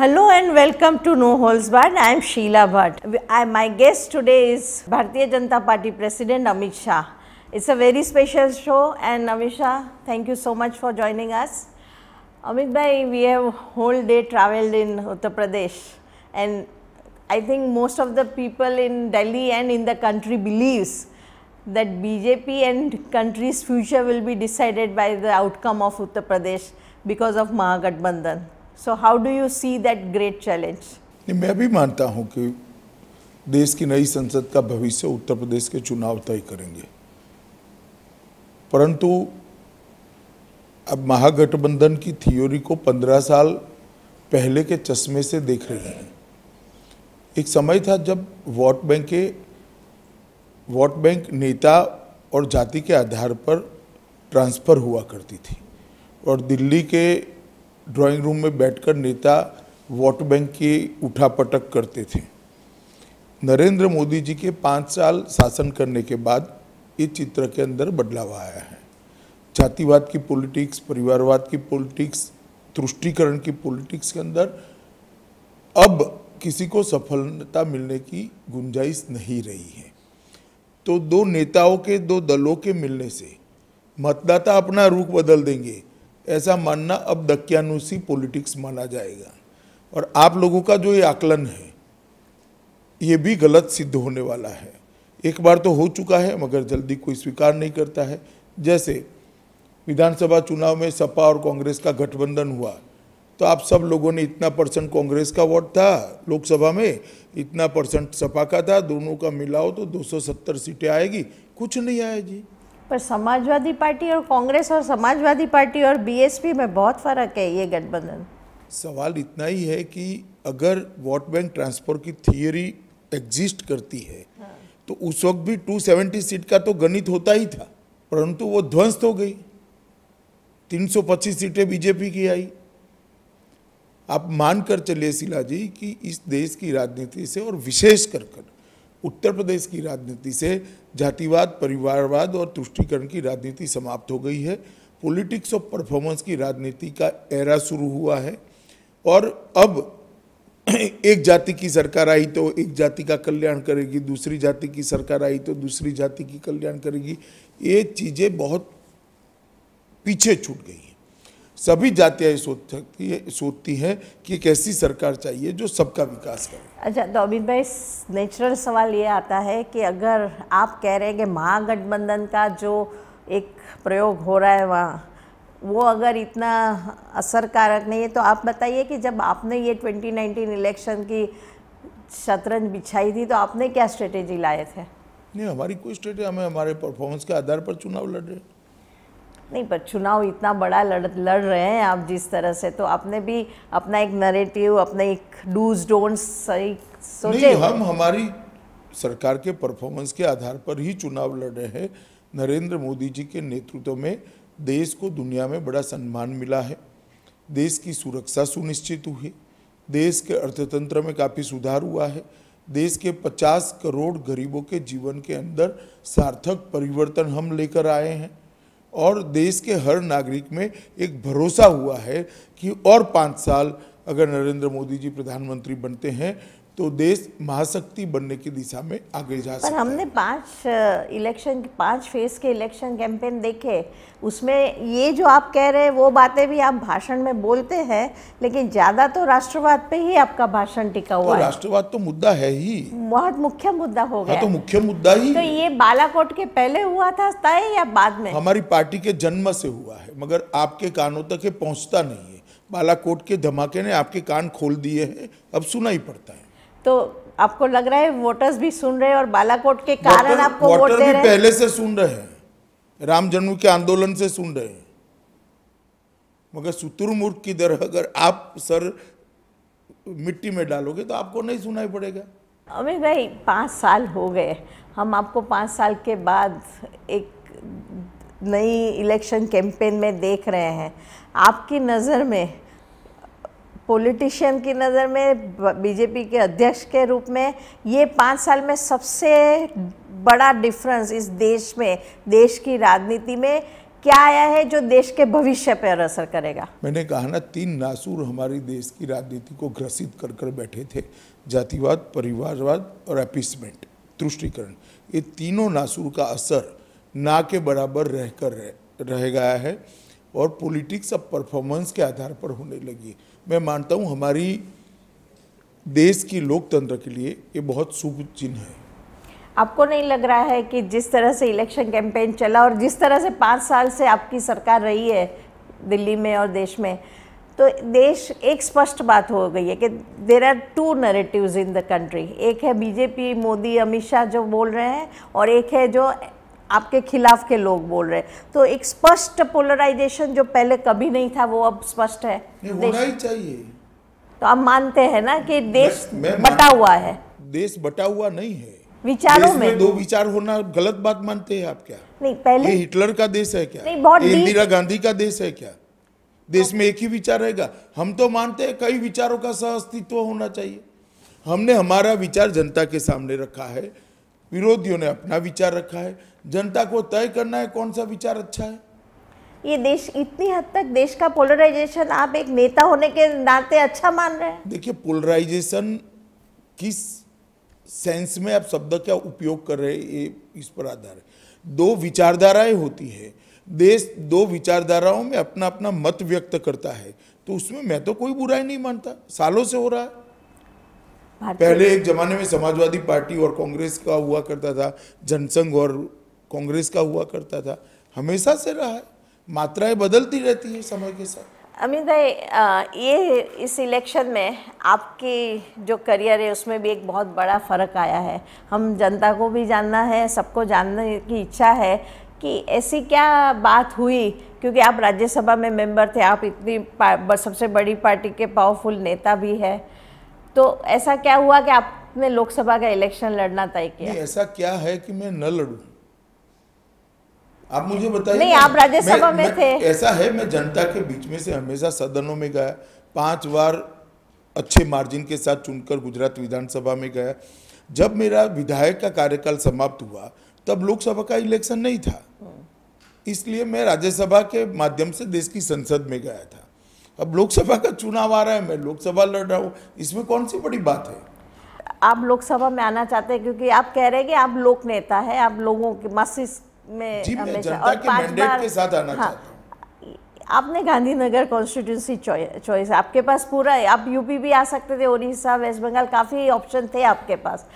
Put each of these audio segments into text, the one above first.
Hello and welcome to No Holds Barred. I am Sheila Bhatt. I, my guest today is Bharatiya Janata Party President Amit Shah. It's a very special show and Amit Shah, thank you so much for joining us. Amit Bhai, we have whole day traveled in Uttar Pradesh and I think most of the people in Delhi and in the country believes that BJP and country's future will be decided by the outcome of Uttar Pradesh because of Mahagathbandhan. So how do you see that great challenge मैं भी मानता हूँ कि देश की नई संसद का भविष्य उत्तर प्रदेश के चुनाव तय करेंगे परंतु अब महागठबंधन की थियोरी को पंद्रह साल पहले के चश्मे से देख रहे हैं एक समय था जब वोट बैंक के वोट बैंक नेता और जाति के आधार पर ट्रांसफ़र हुआ करती थी और दिल्ली के ड्राइंग रूम में बैठकर नेता वोट बैंक की उठापटक करते थे नरेंद्र मोदी जी के पाँच साल शासन करने के बाद ये चित्र के अंदर बदलाव आया है जातिवाद की पॉलिटिक्स परिवारवाद की पॉलिटिक्स तुष्टिकरण की पॉलिटिक्स के अंदर अब किसी को सफलता मिलने की गुंजाइश नहीं रही है तो दो नेताओं के दो दलों के मिलने से मतदाता अपना रूख बदल देंगे ऐसा मानना अब दक्यानुसी पॉलिटिक्स माना जाएगा और आप लोगों का जो ये आकलन है ये भी गलत सिद्ध होने वाला है एक बार तो हो चुका है मगर जल्दी कोई स्वीकार नहीं करता है जैसे विधानसभा चुनाव में सपा और कांग्रेस का गठबंधन हुआ तो आप सब लोगों ने इतना परसेंट कांग्रेस का वोट था लोकसभा में इतना परसेंट सपा का था दोनों का मिलाओ तो 270 सीटें आएगी कुछ नहीं आया जी पर समाजवादी पार्टी और कांग्रेस और समाजवादी पार्टी और बीएसपी में बहुत फ़र्क है ये गठबंधन सवाल इतना ही है कि अगर वोट बैंक ट्रांसफर की थियोरी एग्जिस्ट करती है हाँ। तो उस वक्त भी 270 सीट का तो गणित होता ही था परंतु वो ध्वस्त हो गई 325 सीटें बीजेपी की आई आप मानकर चलिए शिला जी कि इस देश की राजनीति से और विशेष कर कर उत्तर प्रदेश की राजनीति से जातिवाद परिवारवाद और तुष्टिकरण की राजनीति समाप्त हो गई है पॉलिटिक्स और परफॉर्मेंस की राजनीति का एरा शुरू हुआ है और अब एक जाति की सरकार आई तो एक जाति का कल्याण करेगी दूसरी जाति की सरकार आई तो दूसरी जाति की कल्याण करेगी ये चीज़ें बहुत पीछे छूट गई हैं सभी जातियाँ सोचती सोचती हैं कि एक ऐसी सरकार चाहिए जो सबका विकास करे अच्छा तो अमित भाई नेचुरल सवाल ये आता है कि अगर आप कह रहे हैं कि महागठबंधन का जो एक प्रयोग हो रहा है वहाँ वो अगर इतना असरकारक नहीं है तो आप बताइए कि जब आपने ये 2019 इलेक्शन की शतरंज बिछाई थी तो आपने क्या स्ट्रेटेजी लाए थे नहीं हमारी कोई स्ट्रेटेजी हमें हमारे परफॉर्मेंस के आधार पर चुनाव लड़ रहे हैं नहीं पर चुनाव इतना बड़ा लड़ लड़ रहे हैं आप जिस तरह से तो आपने भी अपना एक नरेटिव अपने एक डूज डोंट्स सही सोचे हम हमारी सरकार के परफॉर्मेंस के आधार पर ही चुनाव लड़ रहे हैं नरेंद्र मोदी जी के नेतृत्व में देश को दुनिया में बड़ा सम्मान मिला है देश की सुरक्षा सुनिश्चित हुई देश के अर्थतंत्र में काफ़ी सुधार हुआ है देश के 50 करोड़ गरीबों के जीवन के अंदर सार्थक परिवर्तन हम लेकर आए हैं और देश के हर नागरिक में एक भरोसा हुआ है कि और पाँच साल अगर नरेंद्र मोदी जी प्रधानमंत्री बनते हैं तो देश महाशक्ति बनने की दिशा में आगे जा सकता पर हमने पांच इलेक्शन पांच फेज के इलेक्शन कैंपेन देखे उसमें ये जो आप कह रहे हैं वो बातें भी आप भाषण में बोलते हैं लेकिन ज़्यादा तो राष्ट्रवाद पे ही आपका भाषण टिका हुआ तो राष्ट्रवाद तो मुद्दा है ही बहुत मुख्य मुद्दा हो गया हाँ, तो मुख्य मुद्दा ही तो ये बालाकोट के पहले हुआ था तय या बाद में हमारी पार्टी के जन्म से हुआ है मगर आपके कानों तक ये पहुँचता नहीं है बालाकोट के धमाके ने आपके कान खोल दिए है अब सुना ही पड़ता है तो आपको लग रहा है वोटर्स भी सुन रहे हैं और बालाकोट के कारण आपको वोट दे रहे हैं पहले से सुन रहे हैं राम जन्म के आंदोलन से सुन रहे हैं मगर शुतुरमुर्ग की तरह अगर आप सर मिट्टी में डालोगे तो आपको नहीं सुनाई पड़ेगा अमित भाई पाँच साल हो गए हम आपको पाँच साल के बाद एक नई इलेक्शन कैंपेन में देख रहे हैं आपकी नज़र में पॉलिटिशियन की नज़र में बीजेपी के अध्यक्ष के रूप में ये पाँच साल में सबसे बड़ा डिफरेंस इस देश में देश की राजनीति में क्या आया है जो देश के भविष्य पर असर करेगा मैंने कहा ना तीन नासूर हमारी देश की राजनीति को ग्रसित कर कर बैठे थे जातिवाद परिवारवाद और अपीसमेंट तुष्टिकरण ये तीनों नासूर का असर ना के बराबर रह कर रह, रह गया है और पॉलिटिक्स अब परफॉर्मेंस के आधार पर होने लगी मैं मानता हूँ हमारी देश की लोकतंत्र के लिए ये बहुत शुभ चिन्ह है आपको नहीं लग रहा है कि जिस तरह से इलेक्शन कैंपेन चला और जिस तरह से पाँच साल से आपकी सरकार रही है दिल्ली में और देश में तो देश एक स्पष्ट बात हो गई है कि there are two narrative in the country एक है बीजेपी मोदी अमित शाह जो बोल रहे हैं और एक है जो आपके खिलाफ के लोग बोल रहे हैं तो एक स्पष्ट पोलराइजेशन जो पहले कभी नहीं था वो अब स्पष्ट है होना ही चाहिए तो आप मानते हैं ना कि देश मैं, मैं बटा हुआ है देश बटा हुआ नहीं है विचारों में, दो विचार होना गलत बात मानते हैं आप क्या नहीं पहले हिटलर का देश है क्या इंदिरा गांधी का देश है क्या देश में एक ही विचार रहेगा हम तो मानते हैं कई विचारों का सह अस्तित्व होना चाहिए हमने हमारा विचार जनता के सामने रखा है विरोधियों ने अपना विचार रखा है जनता को तय करना है कौन सा विचार अच्छा है ये देश इतनी हद तक देश का पोलराइजेशन आप एक नेता होने के नाते अच्छा मान रहे हैं देखिए पोलराइजेशन किस सेंस में आप शब्द का उपयोग कर रहे हैं ये इस पर आधार है दो विचारधाराएं होती है देश दो विचारधाराओं में अपना अपना मत व्यक्त करता है तो उसमें मैं तो कोई बुराई नहीं मानता सालों से हो रहा है पहले एक जमाने में समाजवादी पार्टी और कांग्रेस का हुआ करता था जनसंघ और कांग्रेस का हुआ करता था हमेशा से रहा है मात्राएं बदलती रहती है समय के साथ अमित भाई ये इस इलेक्शन में आपकी जो करियर है उसमें भी एक बहुत बड़ा फ़र्क आया है हम जनता को भी जानना है सबको जानने की इच्छा है कि ऐसी क्या बात हुई क्योंकि आप राज्यसभा में मेंबर थे आप इतनी सबसे बड़ी पार्टी के पावरफुल नेता भी है तो ऐसा क्या हुआ कि आपने लोकसभा का इलेक्शन लड़ना तय किया ऐसा क्या है कि मैं न लड़ू आप मुझे बताइए नहीं आप राज्यसभा में थे ऐसा है मैं जनता के बीच में से हमेशा सदनों में गया पांच बार अच्छे मार्जिन के साथ चुनकर गुजरात विधानसभा में गया जब मेरा विधायक का कार्यकाल समाप्त हुआ तब लोकसभा का इलेक्शन नहीं था हम्म। इसलिए मैं राज्यसभा के माध्यम से देश की संसद में गया था अब लोकसभा का चुनाव आ रहा है मैं लोकसभा लड़ रहा हूँ इसमें कौन सी बड़ी बात है आप लोकसभा में आना चाहते हैं क्योंकि आप कह रहे हैं कि आप लोक नेता है आप लोगों के मस्तिष्क में जी मैं जनता के मैंडेट के साथ आना हाँ, चाहता आपने गांधीनगर कॉन्स्टिट्यूंसी चॉइस आपके पास पूरा है आप यूपी भी आ सकते थे उड़ीसा वेस्ट बंगाल काफ़ी ऑप्शन थे आपके पास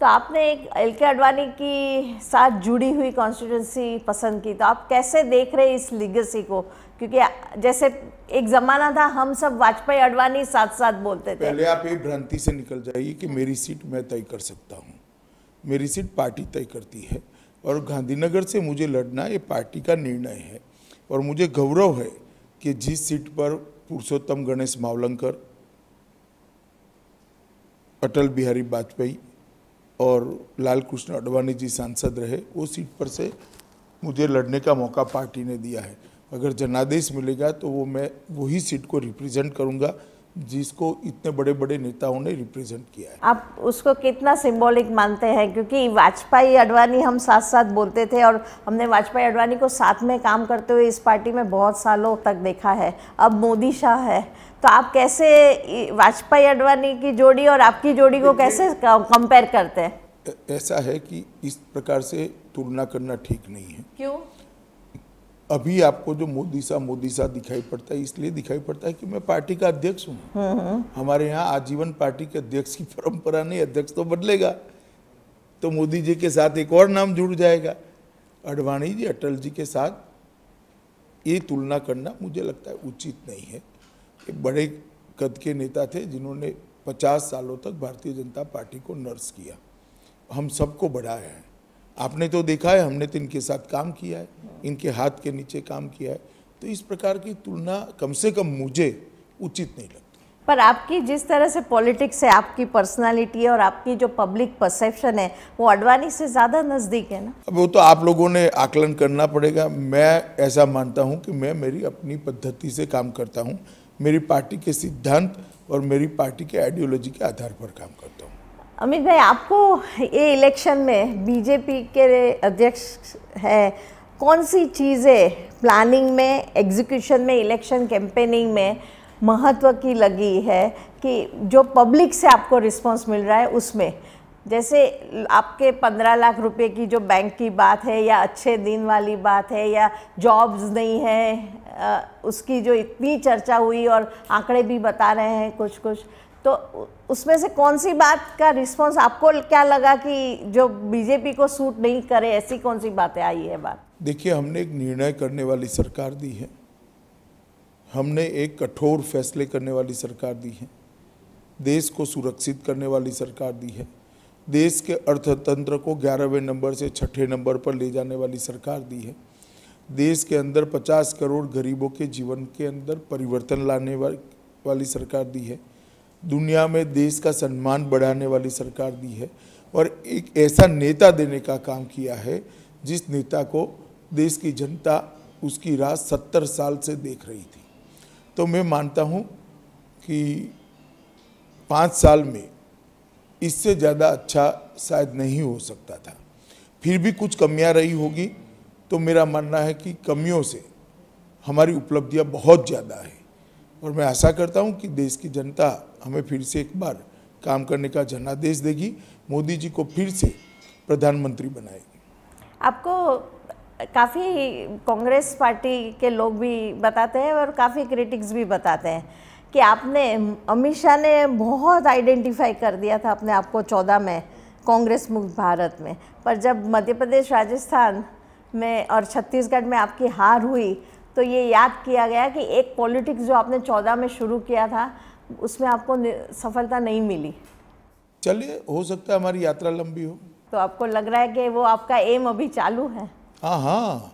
तो आपने एक एल के अडवाणी की साथ जुड़ी हुई कॉन्स्टिट्यूंसी पसंद की तो आप कैसे देख रहे हैं इस लिगेसी को क्योंकि जैसे एक जमाना था हम सब वाजपेयी अडवाणी साथ साथ बोलते थे पहले आप ये भ्रांति से निकल जाइए कि मेरी सीट मैं तय कर सकता हूँ मेरी सीट पार्टी तय करती है और गांधीनगर से मुझे लड़ना ये पार्टी का निर्णय है और मुझे गौरव है कि जिस सीट पर पुरुषोत्तम गणेश मावलंकर अटल बिहारी वाजपेयी और लाल कृष्ण अडवाणी जी सांसद रहे वो सीट पर से मुझे लड़ने का मौका पार्टी ने दिया है अगर जनादेश मिलेगा तो वो मैं वही सीट को रिप्रेजेंट करूंगा जिसको इतने बड़े बड़े नेताओं ने रिप्रेजेंट किया है आप उसको कितना सिंबॉलिक मानते हैं क्योंकि वाजपेयी अडवाणी हम साथ साथ बोलते थे और हमने वाजपेयी अडवाणी को साथ में काम करते हुए इस पार्टी में बहुत सालों तक देखा है अब मोदी शाह है तो आप कैसे वाजपेयी अडवाणी की जोड़ी और आपकी जोड़ी को कैसे कंपेयर करते हैं ऐसा है कि इस प्रकार से तुलना करना ठीक नहीं है क्यों अभी आपको जो मोदी सा मोदी सा दिखाई पड़ता है इसलिए दिखाई पड़ता है कि मैं पार्टी का अध्यक्ष हूँ हाँ, हाँ। हमारे यहाँ आजीवन पार्टी के अध्यक्ष की परंपरा नहीं अध्यक्ष तो बदलेगा तो मोदी जी के साथ एक और नाम जुड़ जाएगा अडवाणी जी अटल जी के साथ ये तुलना करना मुझे लगता है उचित नहीं है एक बड़े कद के नेता थे जिन्होंने पचास सालों तक भारतीय जनता पार्टी को नर्स किया हम सबको बढ़ाया है आपने तो देखा है हमने तो इनके साथ काम किया है इनके हाथ के नीचे काम किया है तो इस प्रकार की तुलना कम से कम मुझे उचित नहीं लगती पर आपकी जिस तरह से पॉलिटिक्स है आपकी पर्सनालिटी है और आपकी जो पब्लिक परसेप्शन है वो अडवाणी से ज़्यादा नज़दीक है ना अब वो तो आप लोगों ने आकलन करना पड़ेगा मैं ऐसा मानता हूँ कि मैं मेरी अपनी पद्धति से काम करता हूँ मेरी पार्टी के सिद्धांत और मेरी पार्टी के आइडियोलॉजी के आधार पर काम करता हूँ अमित भाई आपको ये इलेक्शन में बीजेपी के अध्यक्ष है कौन सी चीज़ें प्लानिंग में एग्जीक्यूशन में इलेक्शन कैंपेनिंग में महत्व की लगी है कि जो पब्लिक से आपको रिस्पांस मिल रहा है उसमें जैसे आपके पंद्रह लाख रुपए की जो बैंक की बात है या अच्छे दिन वाली बात है या जॉब्स नहीं है उसकी जो इतनी चर्चा हुई और आंकड़े भी बता रहे हैं कुछ कुछ तो उसमें से कौन सी बात का रिस्पांस आपको क्या लगा कि जो बीजेपी को सूट नहीं करे ऐसी कौन सी बातें आई है बात देखिए हमने एक निर्णय करने वाली सरकार दी है हमने एक कठोर फैसले करने वाली सरकार दी है देश को सुरक्षित करने वाली सरकार दी है देश के अर्थतंत्र को ग्यारहवें नंबर से छठे नंबर पर ले जाने वाली सरकार दी है देश के अंदर 50 करोड़ गरीबों के जीवन के अंदर परिवर्तन लाने वाली सरकार दी है दुनिया में देश का सम्मान बढ़ाने वाली सरकार दी है और एक ऐसा नेता देने का काम किया है जिस नेता को देश की जनता उसकी राह सत्तर साल से देख रही थी तो मैं मानता हूँ कि पाँच साल में इससे ज़्यादा अच्छा शायद नहीं हो सकता था फिर भी कुछ कमियाँ रही होगी तो मेरा मानना है कि कमियों से हमारी उपलब्धियाँ बहुत ज़्यादा है और मैं आशा करता हूँ कि देश की जनता हमें फिर से एक बार काम करने का जनादेश देगी मोदी जी को फिर से प्रधानमंत्री बनाएगी आपको काफ़ी कांग्रेस पार्टी के लोग भी बताते हैं और काफ़ी क्रिटिक्स भी बताते हैं कि आपने अमित शाह ने बहुत आइडेंटिफाई कर दिया था अपने आप को चौदह में कांग्रेस मुक्त भारत में पर जब मध्य प्रदेश राजस्थान में और छत्तीसगढ़ में आपकी हार हुई तो ये याद किया गया कि एक पॉलिटिक्स जो आपने चौदह में शुरू किया था उसमें आपको सफलता नहीं मिली चलिए हो सकता है हमारी यात्रा लंबी हो तो आपको लग रहा है कि वो आपका एम अभी चालू है हाँ हाँ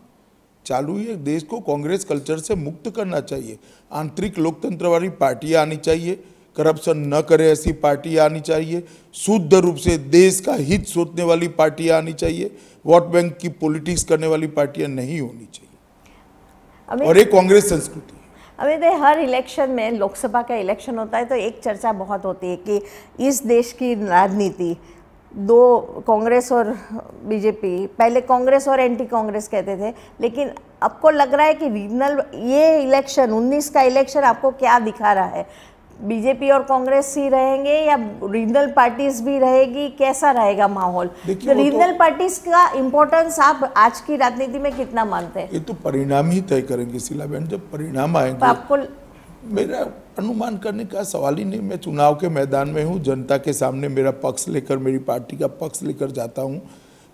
चालू है देश को कांग्रेस कल्चर से मुक्त करना चाहिए आंतरिक लोकतंत्र वाली पार्टियाँ आनी चाहिए करप्शन न करे ऐसी पार्टी आनी चाहिए शुद्ध रूप से देश का हित सोचने वाली पार्टियाँ आनी चाहिए वोट बैंक की पॉलिटिक्स करने वाली पार्टियाँ नहीं होनी चाहिए और एक कांग्रेस संस्कृति अभी तो हर इलेक्शन में लोकसभा का इलेक्शन होता है तो एक चर्चा बहुत होती है कि इस देश की राजनीति दो कांग्रेस और बीजेपी पहले कांग्रेस और एंटी कांग्रेस कहते थे लेकिन आपको लग रहा है कि रीजनल ये इलेक्शन 19 का इलेक्शन आपको क्या दिखा रहा है बीजेपी और कांग्रेस ही रहेंगे या रीजनल पार्टीज भी रहेगी कैसा रहेगा माहौल तो रीजनल तो, पार्टीज का इम्पोर्टेंस आप आज की राजनीति में कितना मानते हैं ये तो परिणाम ही तय करेंगे सिला बहन जब परिणाम आएंगे तो आपको मेरा अनुमान करने का सवाल ही नहीं मैं चुनाव के मैदान में हूँ जनता के सामने मेरा पक्ष लेकर मेरी पार्टी का पक्ष लेकर जाता हूँ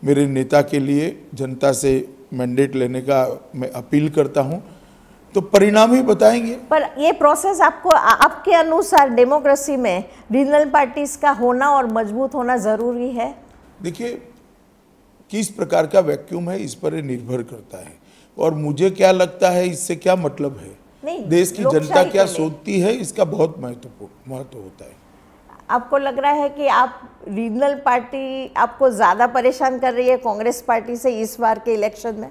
मेरे नेता के लिए जनता से मैंडेट लेने का मैं अपील करता हूँ तो परिणाम ही बताएंगे पर ये प्रोसेस आपको आपके अनुसार डेमोक्रेसी में रीजनल पार्टीज का होना और मजबूत होना जरूरी है देखिए किस प्रकार का वैक्यूम है इस पर निर्भर करता है और मुझे क्या लगता है इससे क्या मतलब है नहीं, देश की जनता क्या सोचती है इसका बहुत महत्वपूर्ण महत्व होता है आपको लग रहा है कि आप रीजनल पार्टी आपको ज़्यादा परेशान कर रही है कांग्रेस पार्टी से इस बार के इलेक्शन में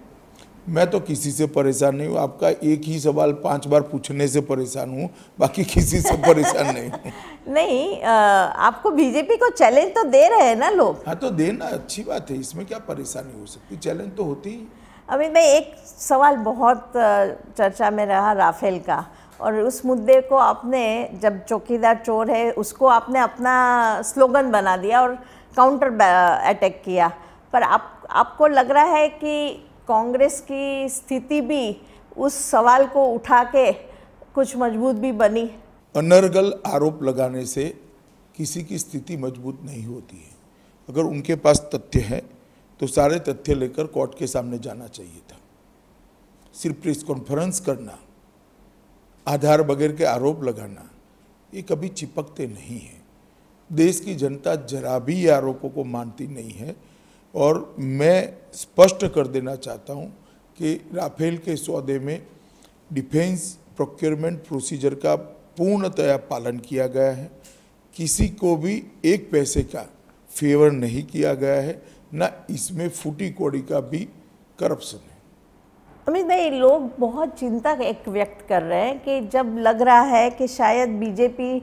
मैं तो किसी से परेशान नहीं हूँ आपका एक ही सवाल पांच बार पूछने से परेशान हूँ बाकी किसी से परेशान नहीं हूँ नहीं आ, आपको बीजेपी को चैलेंज तो दे रहे हैं ना लोग हाँ तो देना अच्छी बात है इसमें क्या परेशानी हो सकती चैलेंज तो होती ही अभी मैं एक सवाल बहुत चर्चा में रहा राफेल का और उस मुद्दे को आपने जब चौकीदार चोर है उसको आपने अपना स्लोगन बना दिया और काउंटर अटैक किया पर आप आपको लग रहा है कि कांग्रेस की स्थिति भी उस सवाल को उठा के कुछ मजबूत भी बनी अनर्गल आरोप लगाने से किसी की स्थिति मजबूत नहीं होती है अगर उनके पास तथ्य है तो सारे तथ्य लेकर कोर्ट के सामने जाना चाहिए था सिर्फ प्रेस कॉन्फ्रेंस करना आधार बगैर के आरोप लगाना ये कभी चिपकते नहीं है देश की जनता जरा भी आरोपों को मानती नहीं है और मैं स्पष्ट कर देना चाहता हूं कि राफेल के सौदे में डिफेंस प्रोक्योरमेंट प्रोसीजर का पूर्णतया पालन किया गया है किसी को भी एक पैसे का फेवर नहीं किया गया है ना इसमें फूटी कौड़ी का भी करप्शन है अमित भाई लोग बहुत चिंता एक व्यक्त कर रहे हैं कि जब लग रहा है कि शायद बीजेपी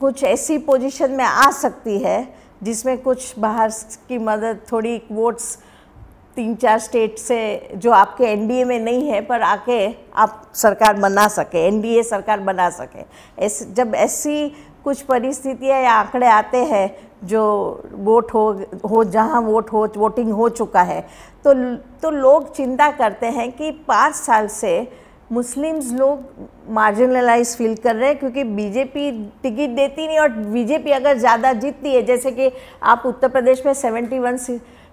कुछ ऐसी पोजीशन में आ सकती है जिसमें कुछ बाहर की मदद थोड़ी वोट्स तीन चार स्टेट से जो आपके एनडीए में नहीं है पर आके आप सरकार बना सके एनडीए सरकार बना सके ऐसे जब ऐसी कुछ परिस्थितियाँ या आंकड़े आते हैं जो वोट हो हो जहाँ वोट हो वोटिंग हो चुका है तो तो लोग चिंता करते हैं कि पाँच साल से मुस्लिम्स लोग मार्जिनलाइज फील कर रहे हैं क्योंकि बीजेपी टिकट देती नहीं और बीजेपी अगर ज़्यादा जीतती है जैसे कि आप उत्तर प्रदेश में 71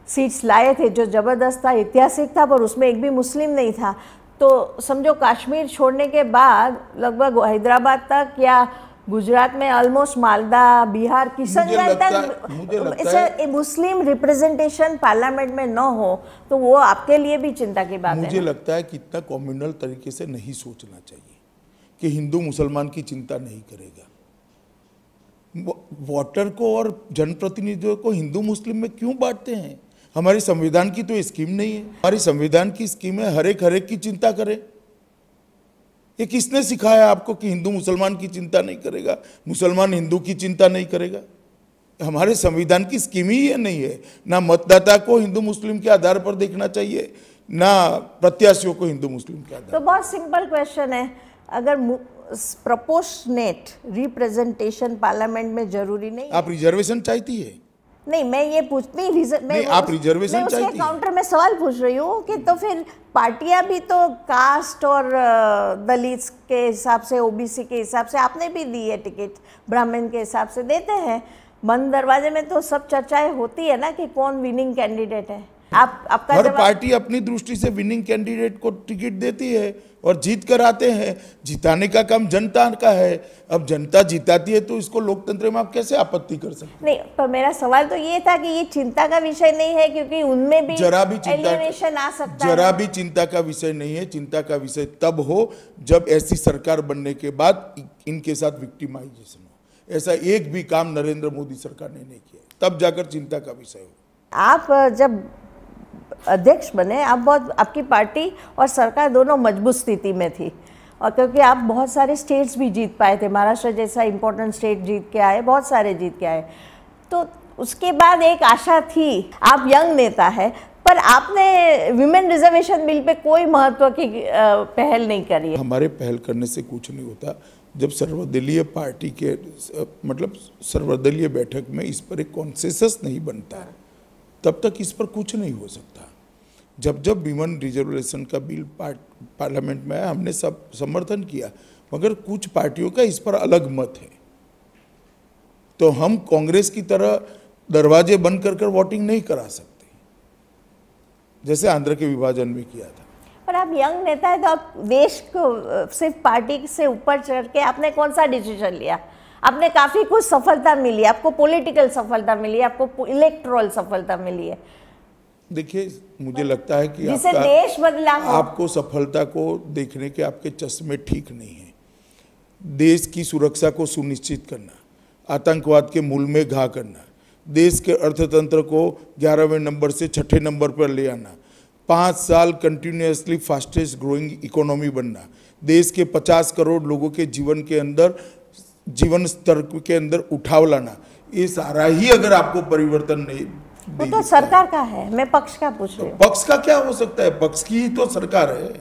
सीट्स लाए थे जो ज़बरदस्त था ऐतिहासिक था पर उसमें एक भी मुस्लिम नहीं था तो समझो कश्मीर छोड़ने के बाद लगभग हैदराबाद तक या गुजरात में ऑलमोस्ट मालदा बिहार किशनगंज तक अच्छा, मुस्लिम रिप्रेजेंटेशन पार्लियामेंट में न हो तो वो आपके लिए भी चिंता की बात मुझे है लगता है कि इतना कॉम्युनल तरीके से नहीं सोचना चाहिए कि हिंदू मुसलमान की चिंता नहीं करेगा वोटर को और जनप्रतिनिधियों को हिंदू मुस्लिम में क्यों बांटते हैं हमारी संविधान की तो स्कीम नहीं है हमारी संविधान की स्कीम है हर एक हर एक की चिंता करें ये किसने सिखाया आपको कि हिंदू मुसलमान की चिंता नहीं करेगा मुसलमान हिंदू की चिंता नहीं करेगा हमारे संविधान की स्कीम ही ये नहीं है ना मतदाता को हिंदू मुस्लिम के आधार पर देखना चाहिए ना प्रत्याशियों को हिंदू मुस्लिम के आधार तो बहुत सिंपल क्वेश्चन है अगर प्रपोशनेट रिप्रेजेंटेशन पार्लियामेंट में जरूरी नहीं आप रिजर्वेशन चाहती है नहीं मैं ये पूछ नहीं मैं नहीं, आप रिजर्वेशन मैं उसके काउंटर में सवाल पूछ रही हूँ कि तो फिर पार्टियां भी तो कास्ट और दलित के हिसाब से ओबीसी के हिसाब से आपने भी दी है टिकट ब्राह्मण के हिसाब से देते हैं बंद दरवाजे में तो सब चर्चाएं होती है ना कि कौन विनिंग कैंडिडेट है आप आपका हर पार्टी अपनी दृष्टि से विनिंग कैंडिडेट को टिकट देती है और जीत कर आते हैं जिताने का काम जनता का है अब जनता जिताती है तो इसको लोकतंत्र में आप कैसे आपत्ति कर सकते नहीं पर मेरा सवाल तो ये था कि ये चिंता का विषय नहीं है क्योंकि उनमें भी जरा भी चिंता आ सकता जरा भी चिंता का विषय नहीं है चिंता का विषय तब हो जब ऐसी सरकार बनने के बाद इनके साथ विक्टिमाइजेशन हो ऐसा एक भी काम नरेंद्र मोदी सरकार ने नहीं किया तब जाकर चिंता का विषय हो आप जब अध्यक्ष बने आप बहुत आपकी पार्टी और सरकार दोनों मजबूत स्थिति में थी और क्योंकि आप बहुत सारे स्टेट्स भी जीत पाए थे महाराष्ट्र जैसा इम्पोर्टेंट स्टेट जीत के आए बहुत सारे जीत के आए तो उसके बाद एक आशा थी आप यंग नेता है पर आपने विमेन रिजर्वेशन बिल पे कोई महत्व की पहल नहीं करी है हमारे पहल करने से कुछ नहीं होता जब सर्वदलीय पार्टी के मतलब सर्वदलीय बैठक में इस पर एक कॉन्सेसस नहीं बनता है तब तक इस पर कुछ नहीं हो सकता जब जब विमन रिजर्वेशन का बिल पार्ट पार्लियामेंट में आया हमने सब समर्थन किया मगर कुछ पार्टियों का इस पर अलग मत है तो हम कांग्रेस की तरह दरवाजे बंद कर कर वोटिंग नहीं करा सकते जैसे आंध्र के विभाजन में किया था पर आप यंग नेता है तो आप देश को सिर्फ पार्टी से ऊपर चढ़ के आपने कौन सा डिसीजन लिया आपने काफ़ी कुछ सफलता मिली है आपको पॉलिटिकल सफलता मिली है आपको इलेक्ट्रल सफलता मिली है देखिए मुझे लगता है कि जिसे देश बदला आपको सफलता को देखने के आपके चश्मे ठीक नहीं है देश की सुरक्षा को सुनिश्चित करना आतंकवाद के मूल में घा करना देश के अर्थतंत्र को ग्यारहवें नंबर से छठे नंबर पर ले आना पाँच साल कंटिन्यूसली फास्टेस्ट ग्रोइंग इकोनॉमी बनना देश के 50 करोड़ लोगों के जीवन के अंदर जीवन स्तर के अंदर उठाव लाना ये सारा ही अगर आपको परिवर्तन नहीं वो तो सरकार का है मैं पक्ष का पूछ तो रही हूँ पक्ष का क्या हो सकता है पक्ष की ही तो सरकार है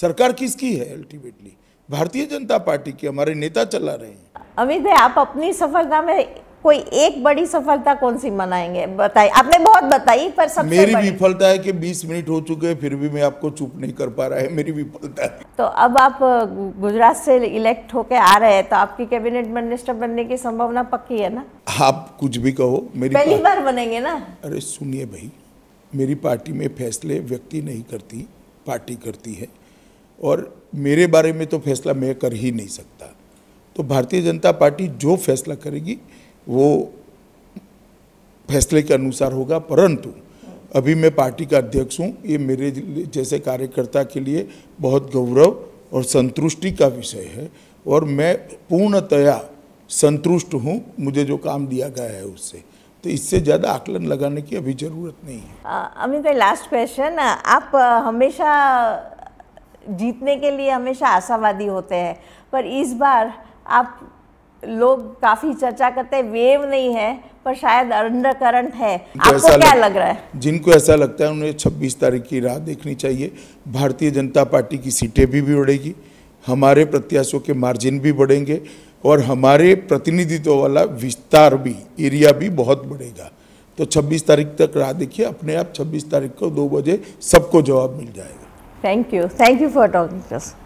सरकार किसकी है अल्टीमेटली भारतीय जनता पार्टी की हमारे नेता चला रहे हैं अमित भाई आप अपनी सफलता में कोई एक बड़ी सफलता कौन सी मनाएंगे बताइए आपने बहुत बताई पर सबसे मेरी विफलता है कि 20 मिनट हो चुके हैं फिर भी मैं आपको चुप नहीं कर पा रहा है मेरी विफलता है तो अब आप गुजरात से इलेक्ट होके आ रहे हैं तो आपकी कैबिनेट मिनिस्टर बनने की संभावना पक्की है ना आप कुछ भी कहो मेरी पहली बार बनेंगे ना अरे सुनिए भाई मेरी पार्टी में फैसले व्यक्ति नहीं करती पार्टी करती है और मेरे बारे में तो फैसला मैं कर ही नहीं सकता तो भारतीय जनता पार्टी जो फैसला करेगी वो फैसले के अनुसार होगा परंतु अभी मैं पार्टी का अध्यक्ष हूँ ये मेरे जैसे कार्यकर्ता के लिए बहुत गौरव और संतुष्टि का विषय है और मैं पूर्णतया संतुष्ट हूँ मुझे जो काम दिया गया है उससे तो इससे ज़्यादा आकलन लगाने की अभी ज़रूरत नहीं है अमित भाई लास्ट क्वेश्चन आप हमेशा जीतने के लिए हमेशा आशावादी होते हैं पर इस बार आप लोग काफ़ी चर्चा करते हैं वेव नहीं है पर शायद अंडर करंट है तो आपको क्या लग, लग रहा है जिनको ऐसा लगता है उन्हें 26 तारीख की राह देखनी चाहिए भारतीय जनता पार्टी की सीटें भी बढ़ेगी हमारे प्रत्याशियों के मार्जिन भी बढ़ेंगे और हमारे प्रतिनिधित्व वाला विस्तार भी एरिया भी बहुत बढ़ेगा तो 26 तारीख तक राह देखिए अपने आप 26 तारीख को दो बजे सबको जवाब मिल जाएगा thank you thank you for talking